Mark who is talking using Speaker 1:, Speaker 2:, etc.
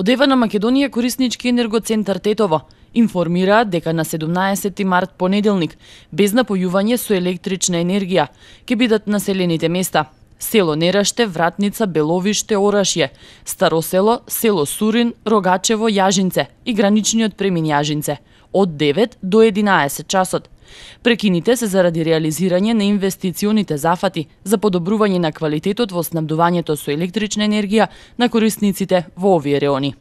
Speaker 1: Од Ева на Македонија кориснички енергоцентар Тетово информираат дека на 17 март понеделник без напојување со електрична енергија ќе бидат населените места село Нераште, Вратница, Беловиште, Орашје, Старо село, село Сурин, Рогачево, Јажинце и граничниот премин Јажинце од 9 до 11 часот. Прекините се заради реализирање на инвестиционите зафати за подобрување на квалитетот во снабдувањето со електрична енергија на корисниците во овие реони.